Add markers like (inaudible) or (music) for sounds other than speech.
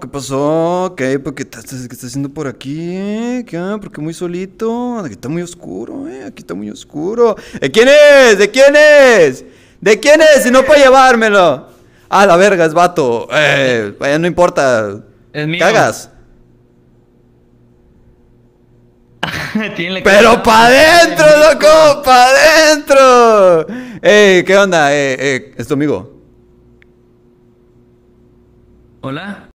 ¿Qué pasó? ¿Qué? ¿Por qué, estás, haciendo por aquí? ¿Qué? ¿Por qué muy solito? Aquí está muy oscuro, ¿eh? Aquí está muy oscuro. ¿De quién es? ¿De quién es? ¿De quién es? Si no puedo llevármelo. Ah, la verga, es vato. Eh, no importa. Es Cagas. (laughs) Pero para adentro, loco, para adentro. Ey, ¿qué onda? Eh, eh, es tu amigo. Hola.